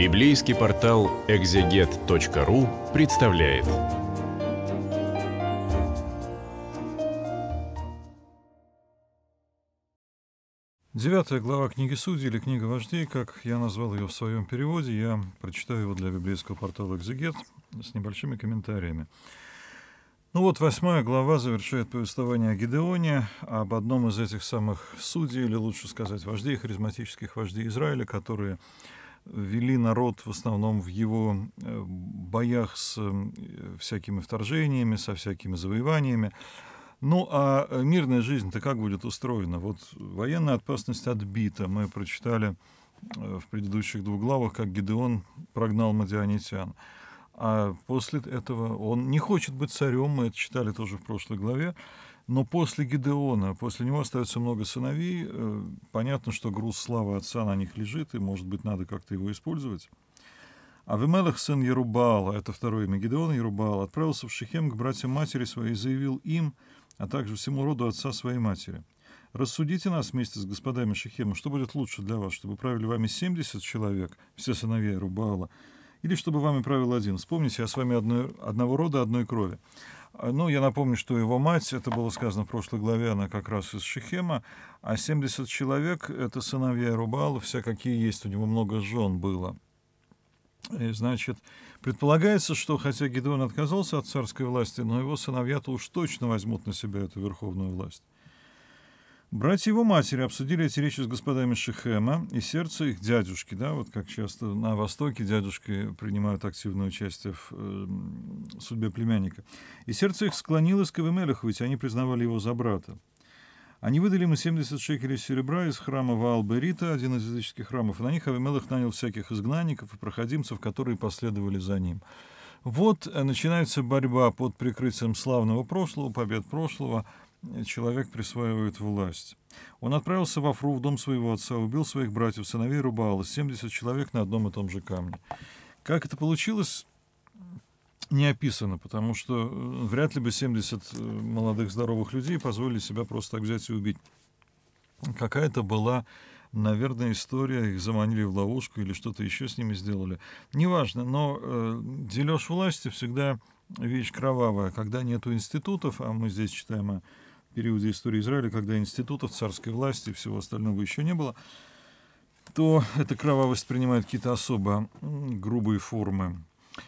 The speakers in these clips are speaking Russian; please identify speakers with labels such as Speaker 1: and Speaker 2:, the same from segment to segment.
Speaker 1: Библейский портал экзегет.ру представляет. Девятая глава книги Судей или книга Вождей, как я назвал ее в своем переводе, я прочитаю его для библейского портала «Экзегет» с небольшими комментариями. Ну вот, восьмая глава завершает повествование о Гидеоне, об одном из этих самых судей, или лучше сказать, вождей, харизматических вождей Израиля, которые вели народ в основном в его э, боях с э, всякими вторжениями, со всякими завоеваниями. Ну, а э, мирная жизнь-то как будет устроена? Вот военная опасность отбита. Мы прочитали в предыдущих двух главах, как Гедеон прогнал мадианитян. А после этого он не хочет быть царем, мы это читали тоже в прошлой главе. Но после Гидеона, после него остается много сыновей. Э, понятно, что груз славы отца на них лежит, и, может быть, надо как-то его использовать. Авимелах, сын Ярубала, это второй имя Гидеона Ярубала, отправился в Шихем к братьям матери своей и заявил им, а также всему роду отца своей матери. «Рассудите нас вместе с господами Шихема, что будет лучше для вас, чтобы правили вами 70 человек, все сыновья Ярубала, или чтобы вами правил один. Вспомните, я с вами одной, одного рода, одной крови. А, ну, я напомню, что его мать, это было сказано в прошлой главе, она как раз из Шехема, а 70 человек — это сыновья Рубала, все какие есть, у него много жен было. И, значит, предполагается, что хотя Гедеон отказался от царской власти, но его сыновья-то уж точно возьмут на себя эту верховную власть. Братья его матери обсудили эти речи с господами Шехема, и сердце их дядюшки, да, вот как часто на Востоке дядюшки принимают активное участие в э, судьбе племянника. И сердце их склонилось к Эвемелеху, ведь они признавали его за брата. Они выдали ему 70 шекелей серебра из храма Ваалберита, один из языческих храмов, и на них Авимелах нанял всяких изгнанников и проходимцев, которые последовали за ним. Вот э, начинается борьба под прикрытием славного прошлого, побед прошлого – человек присваивает власть. Он отправился во Фру, в дом своего отца, убил своих братьев, сыновей Рубаала, 70 человек на одном и том же камне. Как это получилось, не описано, потому что э, вряд ли бы 70 э, молодых здоровых людей позволили себя просто так взять и убить. Какая-то была, наверное, история, их заманили в ловушку или что-то еще с ними сделали. Неважно, но э, дележ власти всегда вещь кровавая. Когда нету институтов, а мы здесь читаем о периоде истории Израиля, когда институтов царской власти и всего остального еще не было, то эта кровавость принимает какие-то особо грубые формы.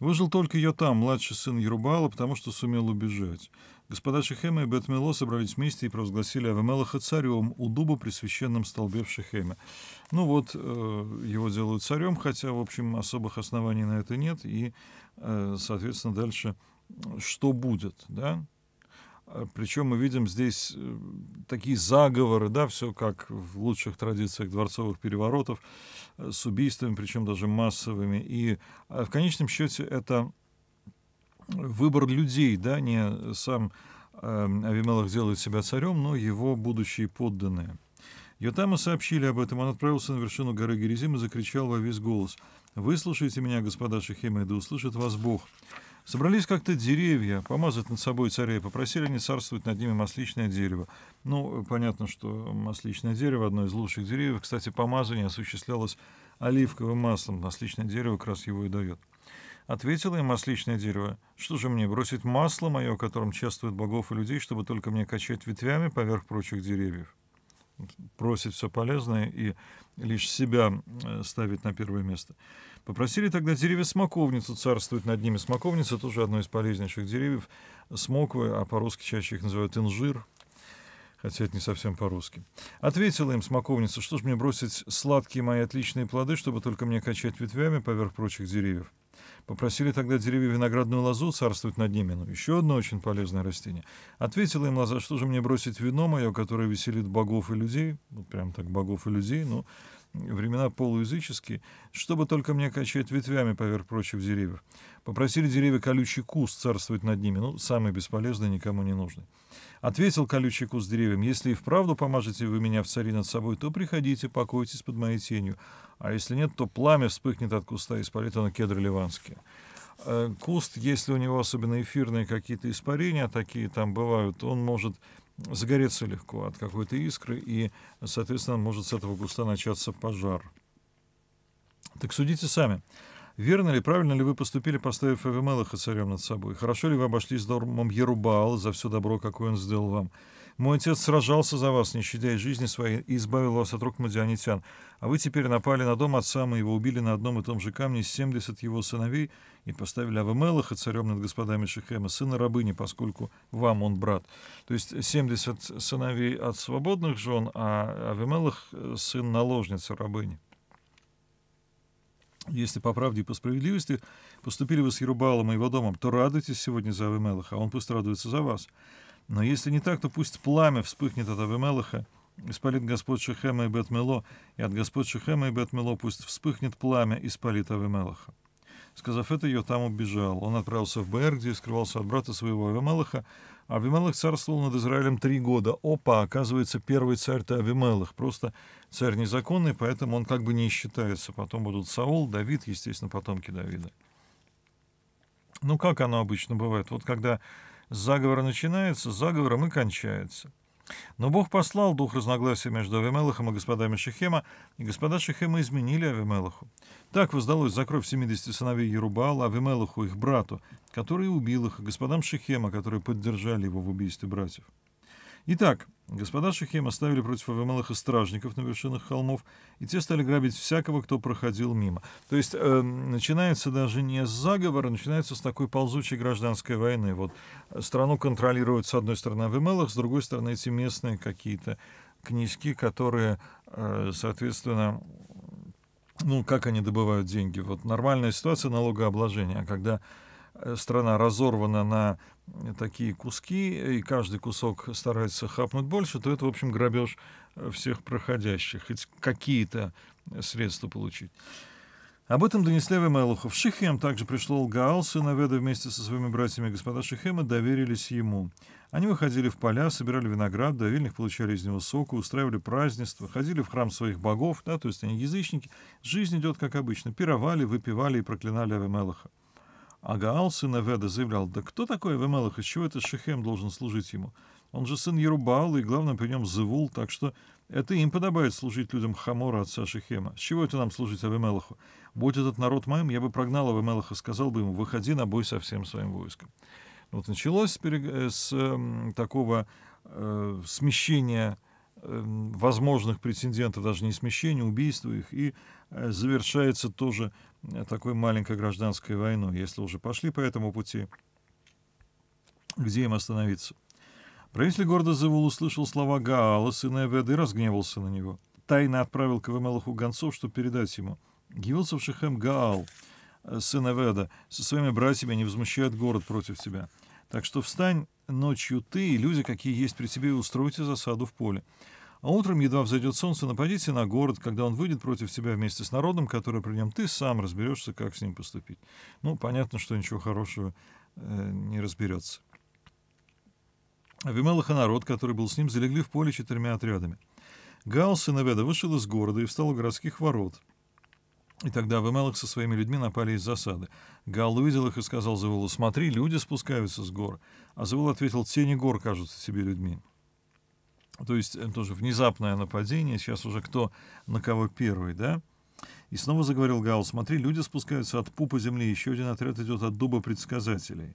Speaker 1: Выжил только ее там, младший сын Ерубала, потому что сумел убежать. Господа Шехема и Бетмело собрались вместе и провозгласили Авемелаха царем у дуба при священном столбе в Шехеме. Ну вот, э, его делают царем, хотя, в общем, особых оснований на это нет, и, э, соответственно, дальше что будет, да? А, причем мы видим здесь э, такие заговоры, да, все как в лучших традициях дворцовых переворотов, э, с убийствами, причем даже массовыми. И а, в конечном счете это выбор людей, да, не сам эм, Авимелах делает себя царем, но его будущие подданные. Йотама сообщили об этом, он отправился на вершину горы Герезим и закричал во весь голос. «Выслушайте меня, господа Шехема, да услышит вас Бог». Собрались как-то деревья, помазать над собой царя и попросили не царствовать над ними масличное дерево. Ну, понятно, что масличное дерево – одно из лучших деревьев. Кстати, помазание осуществлялось оливковым маслом. Масличное дерево как раз его и дает. Ответило им масличное дерево, что же мне, бросить масло мое, которым чествуют богов и людей, чтобы только мне качать ветвями поверх прочих деревьев? просит все полезное и лишь себя э, ставить на первое место. Попросили тогда деревья смоковницу царствовать над ними. Смоковница тоже одно из полезнейших деревьев. Смоквы, а по-русски чаще их называют инжир, хотя это не совсем по-русски. Ответила им смоковница, что ж мне бросить сладкие мои отличные плоды, чтобы только мне качать ветвями поверх прочих деревьев. Попросили тогда деревья виноградную лозу царствовать над ними, ну, еще одно очень полезное растение. Ответила им лоза, что же мне бросить вино мое, которое веселит богов и людей, вот ну, прям так богов и людей, ну, времена полуязыческие, чтобы только мне качать ветвями поверх прочих деревьев. Попросили деревья колючий куст царствовать над ними, ну, самый бесполезный, никому не нужный. Ответил колючий куст деревьям, если и вправду помажете вы меня в цари над собой, то приходите, покойтесь под моей тенью, а если нет, то пламя вспыхнет от куста и полета оно кедры ливанские. Э, куст, если у него особенно эфирные какие-то испарения а такие там бывают, он может загореться легко от какой-то искры, и, соответственно, может с этого куста начаться пожар. Так судите сами. Верно ли, правильно ли вы поступили, поставив Авимелаха царем над собой? Хорошо ли вы обошлись с домом Ерубаал за все добро, какое он сделал вам? Мой отец сражался за вас, не считая жизни своей, и избавил вас от рук мадианитян. А вы теперь напали на дом отца моего, убили на одном и том же камне 70 его сыновей и поставили Авамелаха царем над господами Шехема, сына рабыни, поскольку вам он брат. То есть 70 сыновей от свободных жен, а Авамелах сын наложницы рабыни если по правде и по справедливости поступили вы с Ерубалом и его домом, то радуйтесь сегодня за Авимелаха, а он пусть радуется за вас. Но если не так, то пусть пламя вспыхнет от Авимелаха, испалит Господь Шехема и Бетмело, и от Господь Шехема и Бетмело пусть вспыхнет пламя, и испалит Авимелаха. Сказав это, ее там убежал. Он отправился в Бэр, где скрывался от брата своего Авимелаха. Авимелах царствовал над Израилем три года. Опа, оказывается, первый царь-то Авимелах. Просто царь незаконный, поэтому он как бы не считается. Потом будут Саул, Давид, естественно, потомки Давида. Ну, как оно обычно бывает? Вот когда Заговор начинается, заговором и кончается. Но Бог послал дух разногласия между Авимелахом и господами Шехема, и господа Шехема изменили Авимелаху. Так воздалось за кровь 70 сыновей Ерубаала Авимелаху, их брату, который убил их, и господам Шехема, которые поддержали его в убийстве братьев. Итак, господа Шихем оставили против и стражников на вершинах холмов, и те стали грабить всякого, кто проходил мимо. То есть э, начинается даже не с заговора, начинается с такой ползучей гражданской войны. Вот э, страну контролируют с одной стороны Авимелах, с другой стороны эти местные какие-то книжки, которые, э, соответственно, ну, как они добывают деньги? Вот нормальная ситуация налогообложения, а когда страна разорвана на такие куски, и каждый кусок старается хапнуть больше, то это, в общем, грабеж э, всех проходящих, хоть какие-то средства получить. Об этом донесли в Эмелуху. Шихем также пришел Лгаал, сын Аведа вместе со своими братьями господа Шихема доверились ему. Они выходили в поля, собирали виноград, давильных получали из него сок, устраивали празднества, ходили в храм своих богов, да, то есть они язычники. Жизнь идет как обычно. Пировали, выпивали и проклинали Авемелаха. Агаал, сын Аведа, заявлял, «Да кто такой Авимелах? Из чего этот Шехем должен служить ему? Он же сын Ерубаала, и главное при нем Зевул, так что это им подобает служить людям Хамора, отца Шехема. С чего это нам служить Авимелаху? Будь этот народ моим, я бы прогнал Авимелаха, сказал бы ему, выходи на бой со всем своим войском». Вот началось э, с эм, такого э, смещения эм, возможных претендентов, даже не смещения, убийства их, и э, завершается тоже такой маленькой гражданской войной, если уже пошли по этому пути, где им остановиться? Правитель города Завул услышал слова Гаала, сына Эведа, и разгневался на него. Тайно отправил к Эвемелаху гонцов, чтобы передать ему. Явился в Шехем Гаал, э, сын Эведа, со своими братьями не возмущает город против тебя. Так что встань ночью ты и люди, какие есть при тебе, и устройте засаду в поле. А утром, едва взойдет солнце, нападите на город, когда он выйдет против тебя вместе с народом, который при нем ты сам разберешься, как с ним поступить. Ну, понятно, что ничего хорошего э, не разберется. Авимелах и народ, который был с ним, залегли в поле четырьмя отрядами. Гаал, сын Эведа, вышел из города и встал у городских ворот. И тогда Авимелах со своими людьми напали из засады. Гаал увидел их и сказал Завулу, «Смотри, люди спускаются с гор». А Завул ответил, «Тени гор кажутся тебе людьми». То есть э, тоже внезапное нападение. Сейчас уже кто на кого первый, да? И снова заговорил Гаул. Смотри, люди спускаются от пупа земли. Еще один отряд идет от дуба предсказателей.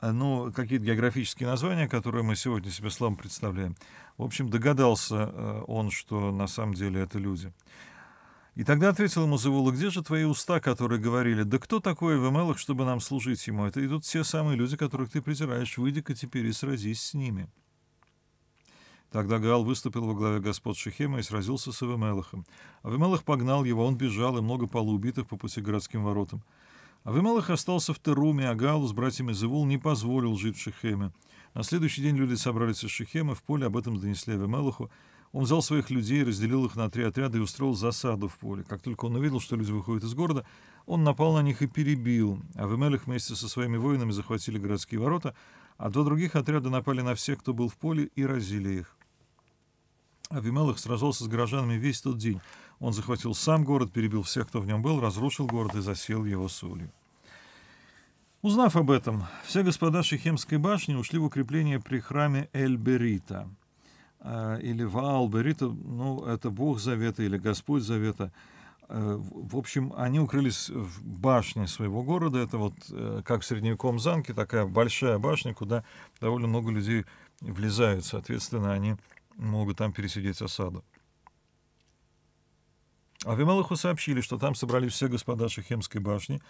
Speaker 1: А, ну, какие-то географические названия, которые мы сегодня себе слабо представляем. В общем, догадался э, он, что на самом деле это люди. И тогда ответил ему Завула, где же твои уста, которые говорили, да кто такой Эвемелах, чтобы нам служить ему? Это идут те самые люди, которых ты презираешь, выйди-ка теперь и сразись с ними. Тогда Гаал выступил во главе господ Шехема и сразился с Авимелахом. Авимелах погнал его, он бежал, и много полуубитых по пути к городским воротам. Авимелах остался в Теруме, а Гаал с братьями Зевул не позволил жить в Шехеме. На следующий день люди собрались из Шехема, в поле об этом донесли Авимелаху. Он взял своих людей, разделил их на три отряда и устроил засаду в поле. Как только он увидел, что люди выходят из города, он напал на них и перебил. Авимелах вместе со своими воинами захватили городские ворота, а два других отряда напали на всех, кто был в поле, и разили их. Авимелах сражался с горожанами весь тот день. Он захватил сам город, перебил всех, кто в нем был, разрушил город и засел его солью. Узнав об этом, все господа шехемской башни ушли в укрепление при храме Эль-Берита а, или Ваал Берита, ну, это Бог Завета или Господь Завета. А, в общем, они укрылись в башне своего города. Это вот э, как в средневековом замке, такая большая башня, куда довольно много людей влезают. Соответственно, они могут там пересидеть осаду. А Вимелаху сообщили, что там собрались все господа Шехемской башни.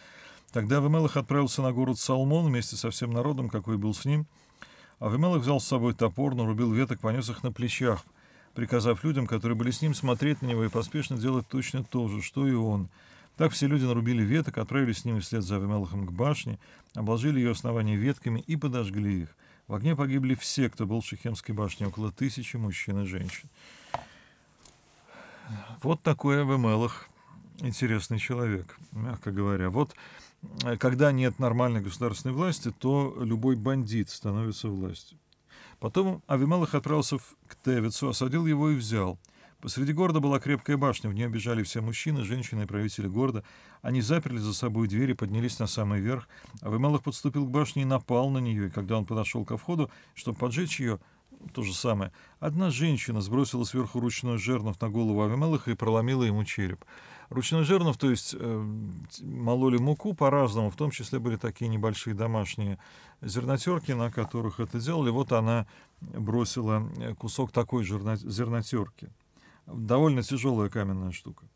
Speaker 1: Тогда Вимелах отправился на город Салмон вместе со всем народом, какой был с ним. А Вимелах взял с собой топор, нарубил веток, понес их на плечах, приказав людям, которые были с ним, смотреть на него и поспешно делать точно то же, что и он. Так все люди нарубили веток, отправились с ним вслед за Авимелахом к башне, обложили ее основание ветками и подожгли их. В огне погибли все, кто был в Шехемской башне, около тысячи мужчин и женщин. Вот такой в МЛах интересный человек, мягко говоря. Вот э, когда нет нормальной государственной власти, то любой бандит становится властью. Потом Авимелах отправился к Тевицу, осадил его и взял – Посреди города была крепкая башня, в нее бежали все мужчины, женщины и правители города. Они заперли за собой двери, поднялись на самый верх. А Вымалых подступил к башне и напал на нее, и когда он подошел ко входу, чтобы поджечь ее, то же самое. Одна женщина сбросила сверху ручной жернов на голову Авимелаха и проломила ему череп. Ручной жернов, то есть э, мололи муку по-разному, в том числе были такие небольшие домашние зернотерки, на которых это делали. Вот она бросила э, кусок такой зернотерки довольно тяжелая каменная штука.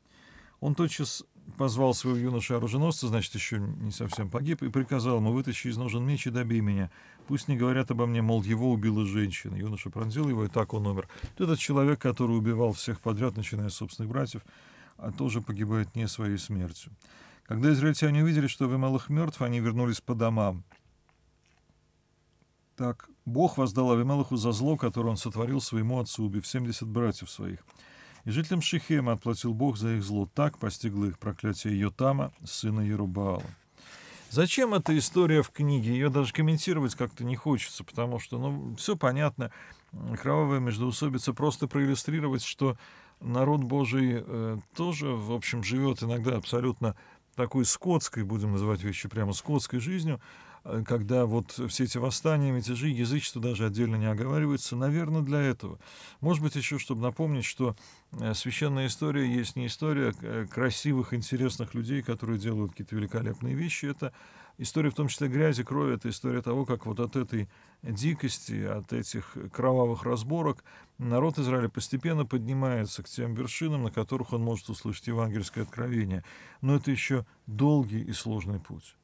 Speaker 1: Он тотчас позвал своего юноша-оруженосца, значит, еще не совсем погиб, и приказал ему, вытащи из ножен меч и добей меня. Пусть не говорят обо мне, мол, его убила женщина. Юноша пронзил его, и так он умер. Этот человек, который убивал всех подряд, начиная с собственных братьев, а тоже погибает не своей смертью. Когда израильтяне увидели, что Авимелах мертв, они вернулись по домам. Так, Бог воздал Авимелаху за зло, которое он сотворил своему отцу, убив 70 братьев своих. И жителям Шихема отплатил Бог за их зло. Так постигло их проклятие Йотама, сына Ерубаала. Зачем эта история в книге? Ее даже комментировать как-то не хочется, потому что, ну, все понятно. Кровавая междоусобица просто проиллюстрировать, что народ Божий э, тоже, в общем, живет иногда абсолютно такой скотской, будем называть вещи прямо скотской жизнью, Э, когда вот все эти восстания, мятежи, язычество даже отдельно не оговаривается, наверное, для этого. Может быть, еще, чтобы напомнить, что э, священная история есть не история э, красивых, интересных людей, которые делают какие-то великолепные вещи, это история в том числе грязи, крови, это история того, как вот от этой дикости, от этих кровавых разборок народ Израиля постепенно поднимается к тем вершинам, на которых он может услышать евангельское откровение. Но это еще долгий и сложный путь.